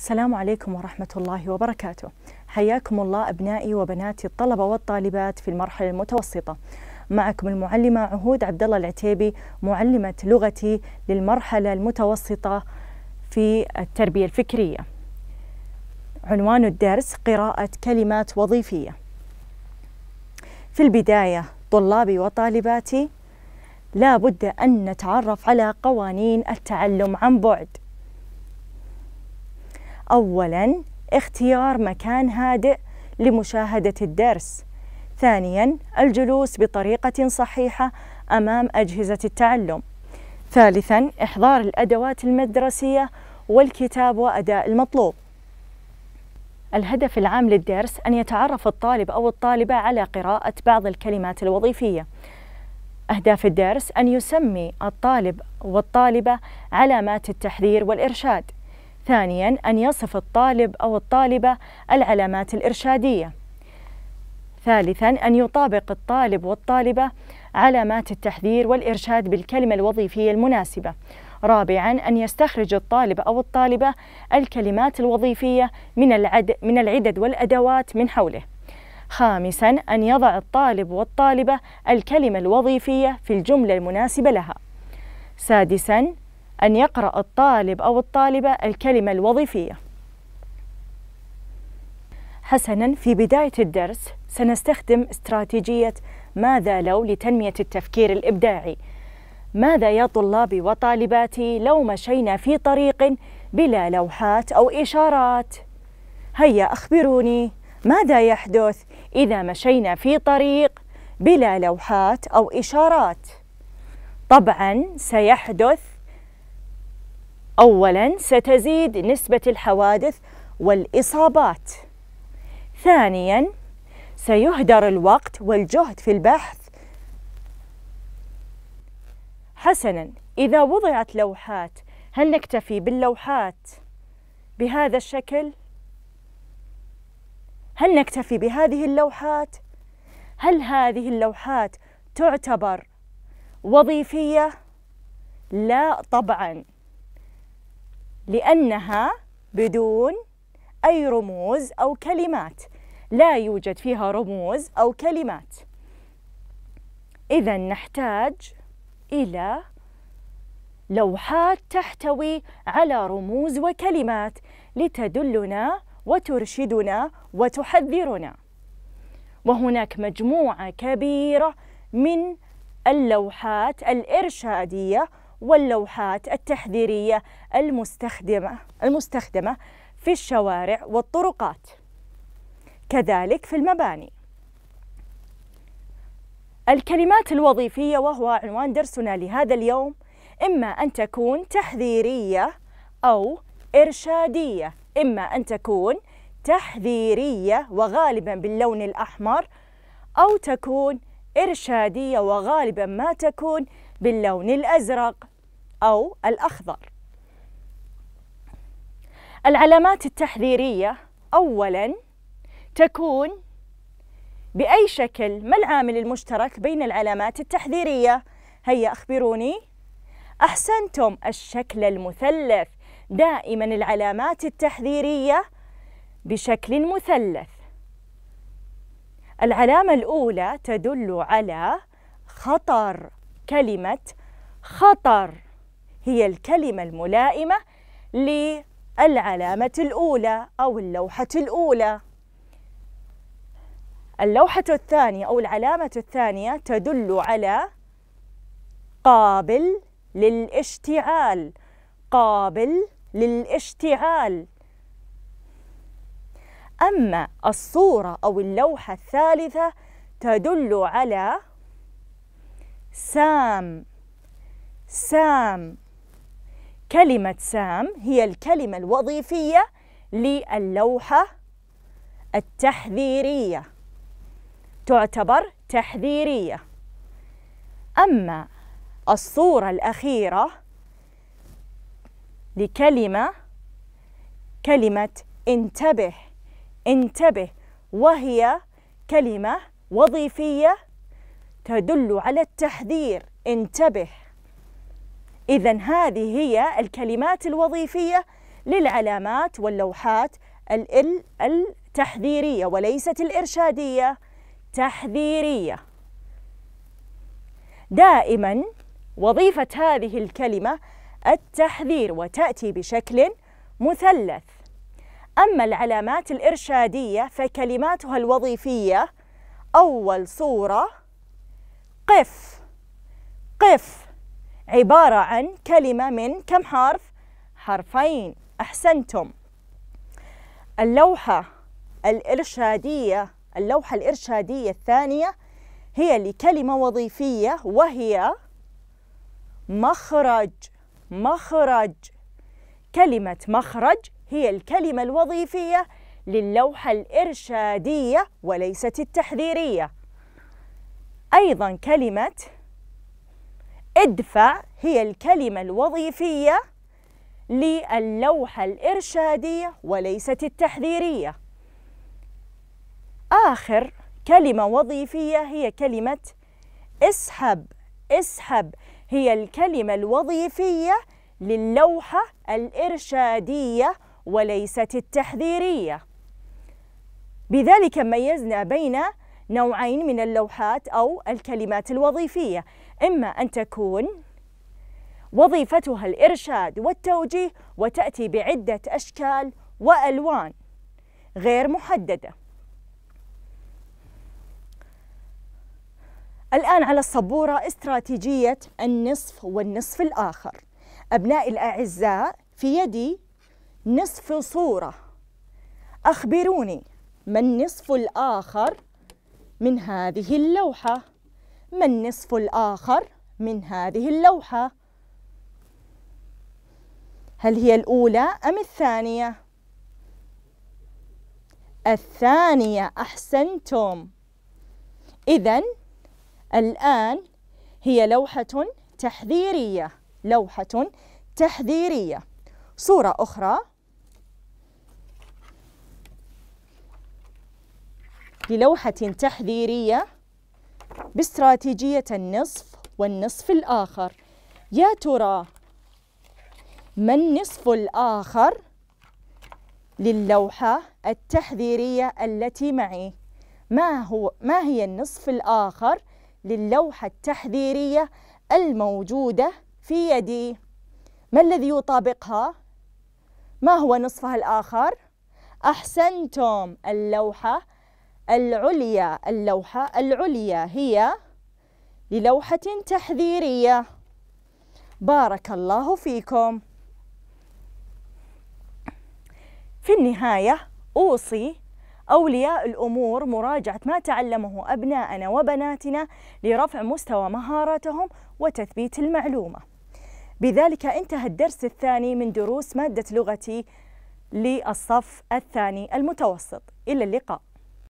السلام عليكم ورحمة الله وبركاته حياكم الله أبنائي وبناتي الطلبة والطالبات في المرحلة المتوسطة معكم المعلمة عهود عبد الله العتيبي معلمة لغتي للمرحلة المتوسطة في التربية الفكرية عنوان الدرس قراءة كلمات وظيفية في البداية طلابي وطالباتي لا بد أن نتعرف على قوانين التعلم عن بعد أولاً اختيار مكان هادئ لمشاهدة الدرس. ثانياً الجلوس بطريقة صحيحة أمام أجهزة التعلم. ثالثاً إحضار الأدوات المدرسية والكتاب وأداء المطلوب. الهدف العام للدرس أن يتعرف الطالب أو الطالبة على قراءة بعض الكلمات الوظيفية. أهداف الدرس أن يسمي الطالب والطالبة علامات التحذير والإرشاد. ثانيا أن يصف الطالب أو الطالبة العلامات الإرشادية ثالثا أن يطابق الطالب والطالبة علامات التحذير والإرشاد بالكلمة الوظيفية المناسبة رابعا أن يستخرج الطالب أو الطالبة الكلمات الوظيفية من, العد من العدد والأدوات من حوله خامسا أن يضع الطالب والطالبة الكلمة الوظيفية في الجملة المناسبة لها سادسا أن يقرأ الطالب أو الطالبة الكلمة الوظيفية حسنا في بداية الدرس سنستخدم استراتيجية ماذا لو لتنمية التفكير الإبداعي ماذا يا طلابي وطالباتي لو مشينا في طريق بلا لوحات أو إشارات هيا أخبروني ماذا يحدث إذا مشينا في طريق بلا لوحات أو إشارات طبعا سيحدث أولا ستزيد نسبة الحوادث والإصابات ثانيا سيهدر الوقت والجهد في البحث حسنا إذا وضعت لوحات هل نكتفي باللوحات بهذا الشكل؟ هل نكتفي بهذه اللوحات؟ هل هذه اللوحات تعتبر وظيفية؟ لا طبعا لأنها بدون أي رموز أو كلمات لا يوجد فيها رموز أو كلمات إذا نحتاج إلى لوحات تحتوي على رموز وكلمات لتدلنا وترشدنا وتحذرنا وهناك مجموعة كبيرة من اللوحات الإرشادية واللوحات التحذيرية المستخدمة المستخدمة في الشوارع والطرقات كذلك في المباني الكلمات الوظيفية وهو عنوان درسنا لهذا اليوم إما أن تكون تحذيرية أو إرشادية إما أن تكون تحذيرية وغالبا باللون الأحمر أو تكون إرشادية وغالبا ما تكون باللون الأزرق أو الأخضر العلامات التحذيرية أولاً تكون بأي شكل ما العامل المشترك بين العلامات التحذيرية؟ هيا أخبروني أحسنتم الشكل المثلث دائما العلامات التحذيرية بشكل مثلث العلامة الأولى تدل على خطر كلمة خطر هي الكلمة الملائمة للعلامة الأولى أو اللوحة الأولى اللوحة الثانية أو العلامة الثانية تدل على قابل للاشتعال قابل للاشتعال أما الصورة أو اللوحة الثالثة تدل على سام سام كلمة سام هي الكلمة الوظيفية للوحة التحذيرية تعتبر تحذيرية أما الصورة الأخيرة لكلمة كلمة انتبه انتبه وهي كلمة وظيفية تدل على التحذير انتبه إذا هذه هي الكلمات الوظيفية للعلامات واللوحات ال التحذيرية وليست الإرشادية تحذيرية دائما وظيفة هذه الكلمة التحذير وتأتي بشكل مثلث أما العلامات الإرشادية فكلماتها الوظيفية أول صورة قف قف عبارة عن كلمة من كم حرف؟ حرفين أحسنتم اللوحة الإرشادية اللوحة الإرشادية الثانية هي لكلمة وظيفية وهي مخرج مخرج كلمة مخرج هي الكلمة الوظيفية للوحة الإرشادية وليست التحذيرية أيضا كلمة ادفع هي الكلمة الوظيفية للوحة الإرشادية وليست التحذيرية آخر كلمة وظيفية هي كلمة اسحب اسحب هي الكلمة الوظيفية للوحة الإرشادية وليست التحذيرية بذلك ميزنا بين نوعين من اللوحات أو الكلمات الوظيفية إما أن تكون وظيفتها الإرشاد والتوجيه وتأتي بعدة أشكال وألوان غير محددة الآن على السبورة استراتيجية النصف والنصف الآخر أبنائي الأعزاء في يدي نصف صورة أخبروني ما النصف الآخر من هذه اللوحة ما النصف الآخر من هذه اللوحة هل هي الأولى أم الثانية؟ الثانية أحسنتم إذا الآن هي لوحة تحذيرية لوحة تحذيرية صورة أخرى للوحة تحذيرية باستراتيجية النصف والنصف الآخر يا ترى ما النصف الآخر للوحة التحذيرية التي معي ما هو ما هي النصف الآخر للوحة التحذيرية الموجودة في يدي ما الذي يطابقها ما هو نصفها الآخر أحسنتم اللوحة العليا اللوحة العليا هي للوحة تحذيرية بارك الله فيكم في النهاية أوصي أولياء الأمور مراجعة ما تعلمه أبناءنا وبناتنا لرفع مستوى مهاراتهم وتثبيت المعلومة بذلك انتهى الدرس الثاني من دروس مادة لغتي للصف الثاني المتوسط إلى اللقاء